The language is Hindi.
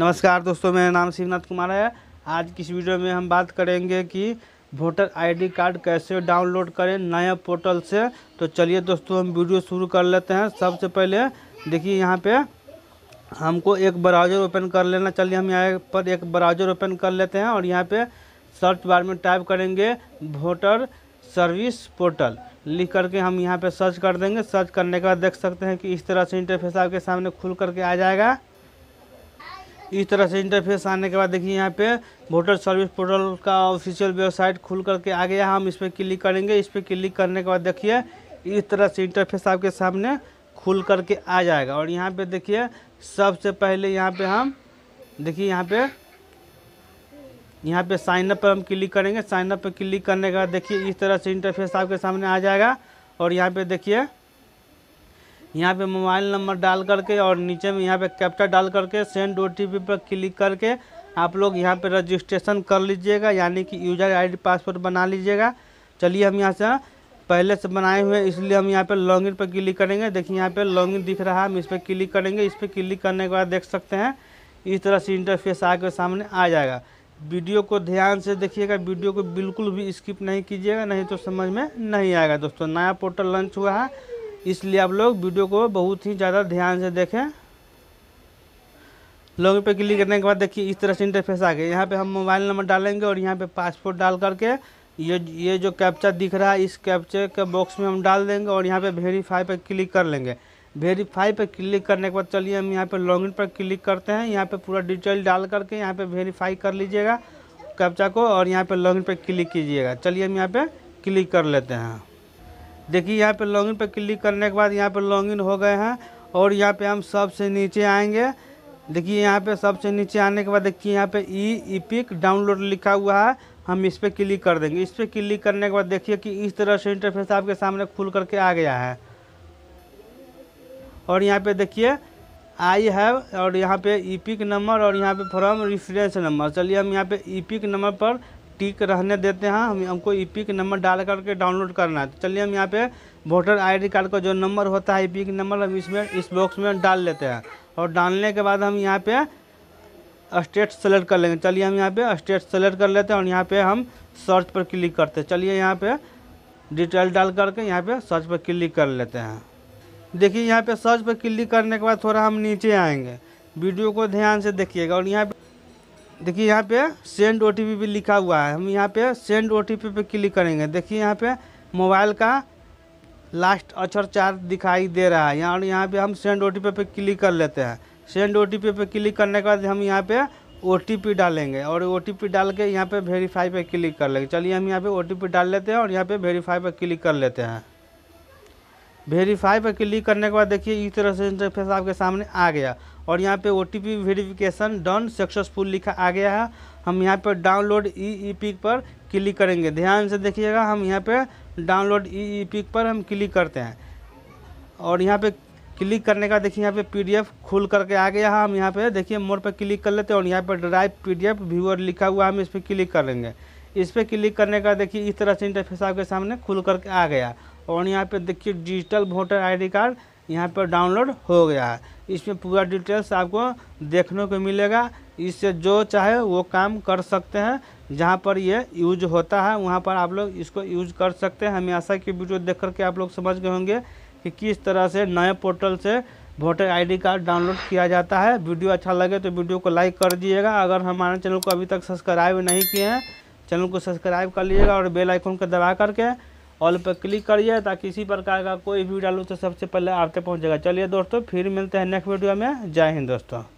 नमस्कार दोस्तों मेरा नाम शिवनाथ कुमार है आज किस वीडियो में हम बात करेंगे कि वोटर आईडी कार्ड कैसे डाउनलोड करें नए पोर्टल से तो चलिए दोस्तों हम वीडियो शुरू कर लेते हैं सबसे पहले देखिए यहाँ पे हमको एक ब्राउज़र ओपन कर लेना चलिए हम यहाँ पर एक ब्राउज़र ओपन कर लेते हैं और यहाँ पर सर्च बार में टाइप करेंगे वोटर सर्विस पोर्टल लिख करके हम यहाँ पे सर्च कर देंगे सर्च करने के बाद देख सकते हैं कि इस तरह से इंटरफेस आपके सामने खुल करके आ जाएगा इस तरह से इंटरफेस आने के बाद देखिए यहाँ पे वोटर सर्विस पोर्टल का ऑफिशियल वेबसाइट खुल करके आ गया हम इस पर क्लिक करेंगे इस पर क्लिक करने के बाद देखिए इस तरह से इंटरफेस आपके सामने खुल करके आ जाएगा और यहाँ पे देखिए सबसे पहले यहाँ पे हम देखिए यहाँ पे यहाँ पे साइन अप पर हम क्लिक करेंगे साइन अप पर क्लिक करने के बाद देखिए इस तरह से इंटरफेस आपके सामने आ जाएगा और यहाँ पे देखिए यहाँ पे मोबाइल नंबर डाल करके और नीचे में यहाँ पे कैप्चा डाल करके सेंड ओ पर क्लिक करके आप लोग यहाँ पे रजिस्ट्रेशन कर लीजिएगा यानी कि यूज़र आईडी पासवर्ड बना लीजिएगा चलिए हम यहाँ से पहले से बनाए हुए इसलिए हम यहाँ पे इन पर क्लिक करेंगे देखिए यहाँ पे इन दिख रहा है हम इस पर क्लिक करेंगे इस पर क्लिक करने के बाद देख सकते हैं इस तरह से इंटरफेस आके सामने आ जाएगा वीडियो को ध्यान से देखिएगा वीडियो को बिल्कुल भी स्किप नहीं कीजिएगा नहीं तो समझ में नहीं आएगा दोस्तों नया पोर्टल लॉन्च हुआ है इसलिए आप लोग वीडियो को बहुत ही ज़्यादा ध्यान से देखें लॉग पे क्लिक करने के बाद देखिए इस तरह से इंटरफेस आ गया यहाँ पे हम मोबाइल नंबर डालेंगे और यहाँ पे पासपोर्ट डाल करके ये ये जो कैप्चा दिख रहा है इस कैप्चे के बॉक्स में हम डाल देंगे और यहाँ पे वेरीफाई पर क्लिक कर लेंगे वेरीफाई पर क्लिक करने के बाद चलिए हम यहाँ लॉग इन पर क्लिक करते हैं यहाँ पर पूरा डिटेल डाल करके यहाँ पर वेरीफाई कर लीजिएगा कैप्चा को और यहाँ पर लॉगिन पर क्लिक कीजिएगा चलिए हम यहाँ पर क्लिक कर लेते हैं देखिए यहाँ पे लॉगिन पे क्लिक करने के बाद यहाँ पे लॉगिन हो गए हैं और यहाँ पे हम सबसे नीचे आएंगे देखिए यहाँ पे सबसे नीचे आने के बाद देखिए यहाँ पे ई ई पिक डाउनलोड लिखा हुआ है हम इस पर क्लिक कर देंगे इस पर क्लिक करने के बाद देखिए कि इस तरह से इंटरफेस आपके सामने खुल करके आ गया है और यहाँ पर देखिए आई हैव और यहाँ पे ई पिक नंबर और यहाँ पे फ्रॉम रिफ्रेंस नंबर चलिए हम यहाँ पे ई पिक नंबर पर टिक रहने देते हैं हम हमको ई e पी के नंबर डाल करके डाउनलोड करना है तो चलिए हम यहाँ पे वोटर आईडी कार्ड का जो नंबर होता है ई e पी के नंबर हम इसमें इस बॉक्स में डाल लेते हैं और डालने के बाद हम यहाँ पे स्टेट सेलेक्ट कर लेंगे चलिए हम यहाँ पे स्टेट सेलेक्ट कर लेते हैं और यहाँ पे हम सर्च पर क्लिक करते हैं चलिए यहाँ पर डिटेल डाल करके यहाँ पर सर्च पर क्लिक कर लेते हैं देखिए यहाँ पर सर्च पर क्लिक करने के बाद थोड़ा हम नीचे आएँगे वीडियो को ध्यान से देखिएगा और यहाँ देखिए यहाँ पे सेंड ओ टी भी लिखा हुआ है हम यहाँ पे सेंड ओ टी पे क्लिक करेंगे देखिए यहाँ पे मोबाइल का लास्ट अक्षर चार दिखाई दे रहा है यहाँ और यहाँ पे हम सेंड ओ टी पे क्लिक कर लेते हैं सेंड ओ टी पे क्लिक करने के बाद हम यहाँ पे ओ डालेंगे और ओ डाल के यहाँ पे वेरीफाई पे क्लिक कर लेंगे चलिए हम यहाँ पे ओ डाल लेते हैं और यहाँ पे वेरीफाई पे क्लिक कर लेते हैं वेरीफाई पे क्लिक करने के बाद देखिए इस तरह से इंटरफेस आपके सामने आ गया और यहाँ पे O T P verification done successful लिखा आ गया है हम यहाँ e e पर डाउनलोड ई ई पिक पर क्लिक करेंगे ध्यान से देखिएगा हम यहाँ पे डाउनलोड ई ई पिक पर हम क्लिक करते हैं और यहाँ पे क्लिक करने का देखिए यहाँ पे पीडीएफ खुल करके आ गया है हम यहाँ पे देखिए मोर पर क्लिक कर लेते हैं और यहाँ पर ड्राइव पीडीएफ व्यूअर लिखा हुआ हम इस पर क्लिक कर लेंगे इस पर क्लिक करने का देखिए इस तरह से इंटरफेस आपके सामने खुल करके आ गया और यहाँ पे देखिए डिजिटल वोटर डी कार्ड यहाँ पर डाउनलोड हो गया है इसमें पूरा डिटेल्स आपको देखने को मिलेगा इससे जो चाहे वो काम कर सकते हैं जहाँ पर ये यूज होता है वहाँ पर आप लोग इसको यूज कर सकते हैं हमें आशा की वीडियो देख करके आप लोग समझ गए होंगे कि किस तरह से नए पोर्टल से वोटर आईडी कार्ड डाउनलोड किया जाता है वीडियो अच्छा लगे तो वीडियो को लाइक कर दीजिएगा अगर हमारे चैनल को अभी तक सब्सक्राइब नहीं किए हैं चैनल को सब्सक्राइब कर लीजिएगा और बेल को दबा करके ऑल पर क्लिक करिए ताकि इसी प्रकार का कोई भी डालू तो सबसे पहले आप तक पहुँचेगा चलिए दोस्तों फिर मिलते हैं नेक्स्ट वीडियो में जय हिंद दोस्तों